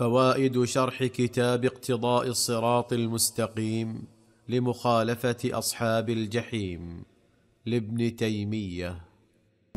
فوائد شرح كتاب اقتضاء الصراط المستقيم لمخالفه اصحاب الجحيم لابن تيميه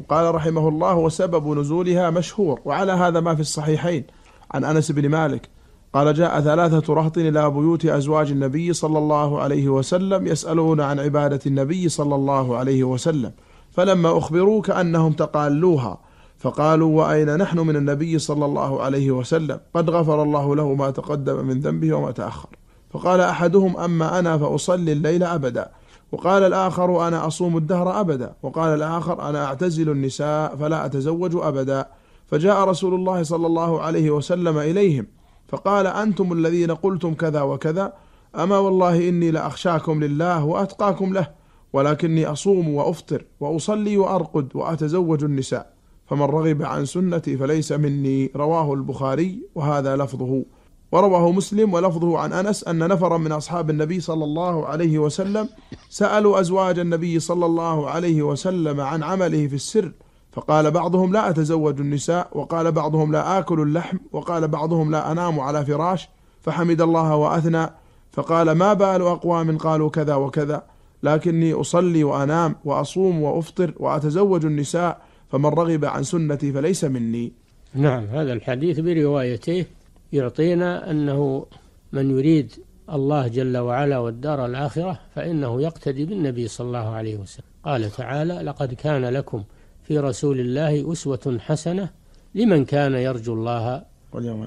قال رحمه الله وسبب نزولها مشهور وعلى هذا ما في الصحيحين عن انس بن مالك قال جاء ثلاثة رهط إلى بيوت أزواج النبي صلى الله عليه وسلم يسألون عن عبادة النبي صلى الله عليه وسلم فلما اخبروك كأنهم تقالوها فقالوا وأين نحن من النبي صلى الله عليه وسلم قد غفر الله له ما تقدم من ذنبه وما تأخر فقال أحدهم أما أنا فأصلي الليل أبدا وقال الآخر أنا أصوم الدهر أبدا وقال الآخر أنا أعتزل النساء فلا أتزوج أبدا فجاء رسول الله صلى الله عليه وسلم إليهم فقال أنتم الذين قلتم كذا وكذا أما والله إني لأخشاكم لله وأتقاكم له ولكني أصوم وأفطر وأصلي وأرقد وأتزوج النساء فمن رغب عن سنتي فليس مني رواه البخاري وهذا لفظه ورواه مسلم ولفظه عن أنس أن نفرا من أصحاب النبي صلى الله عليه وسلم سألوا أزواج النبي صلى الله عليه وسلم عن عمله في السر فقال بعضهم لا أتزوج النساء وقال بعضهم لا آكل اللحم وقال بعضهم لا أنام على فراش فحمد الله وأثنى فقال ما بال أقوام قالوا كذا وكذا لكني أصلي وأنام وأصوم وأفطر وأتزوج النساء فمن رغب عن سنتي فليس مني نعم هذا الحديث بروايته يعطينا أنه من يريد الله جل وعلا والدار الآخرة فإنه يقتدي بالنبي صلى الله عليه وسلم قال تعالى لقد كان لكم في رسول الله أسوة حسنة لمن كان يرجو الله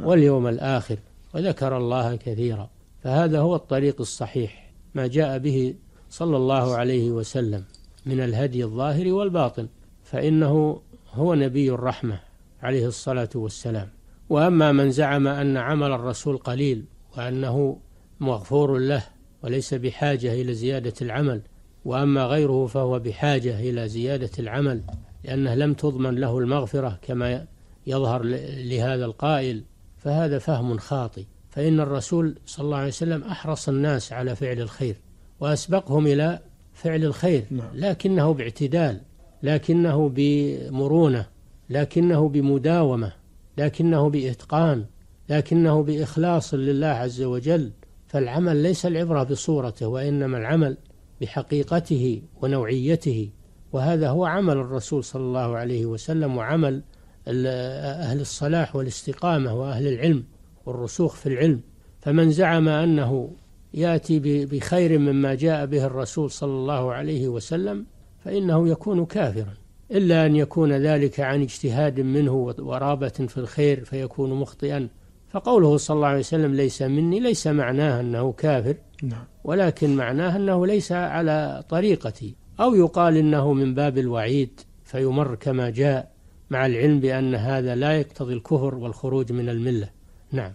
واليوم الآخر وذكر الله كثيرا فهذا هو الطريق الصحيح ما جاء به صلى الله عليه وسلم من الهدي الظاهر والباطن فإنه هو نبي الرحمة عليه الصلاة والسلام وأما من زعم أن عمل الرسول قليل وأنه مغفور له وليس بحاجة إلى زيادة العمل وأما غيره فهو بحاجة إلى زيادة العمل لأنه لم تضمن له المغفرة كما يظهر لهذا القائل فهذا فهم خاطئ فإن الرسول صلى الله عليه وسلم أحرص الناس على فعل الخير وأسبقهم إلى فعل الخير نعم. لكنه باعتدال لكنه بمرونة لكنه بمداومة لكنه بإتقان لكنه بإخلاص لله عز وجل فالعمل ليس العبرة بصورته وإنما العمل بحقيقته ونوعيته وهذا هو عمل الرسول صلى الله عليه وسلم وعمل أهل الصلاح والاستقامة وأهل العلم والرسوخ في العلم فمن زعم أنه يأتي بخير مما جاء به الرسول صلى الله عليه وسلم فإنه يكون كافرا إلا أن يكون ذلك عن اجتهاد منه ورابة في الخير فيكون مخطئا فقوله صلى الله عليه وسلم ليس مني ليس معناه أنه كافر نعم. ولكن معناه أنه ليس على طريقتي أو يقال إنه من باب الوعيد فيمر كما جاء مع العلم بأن هذا لا يقتضي الكفر والخروج من الملة نعم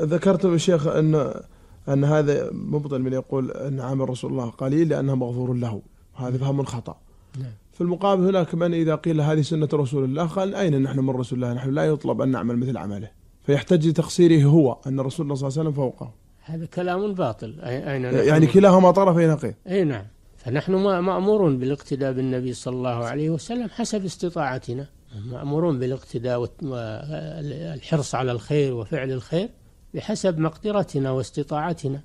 ذكرت يا شيخ أن أن هذا مبطل من يقول أن عمل رسول الله قليل لأنه مغفور له هذا فهم خطأ نعم. في المقابل هناك من إذا قيل هذه سنة رسول الله قال أين نحن من رسول الله نحن لا يطلب أن نعمل مثل عمله فيحتج لتقصيره هو أن رسول الله صلى الله عليه وسلم فوقه هذا كلام باطل أين يعني كلاهما طرفي نقيض أي نعم فنحن مأمورون بالاقتداء بالنبي صلى الله عليه وسلم حسب استطاعتنا مأمورون بالاقتداء والحرص على الخير وفعل الخير بحسب مقدرتنا واستطاعتنا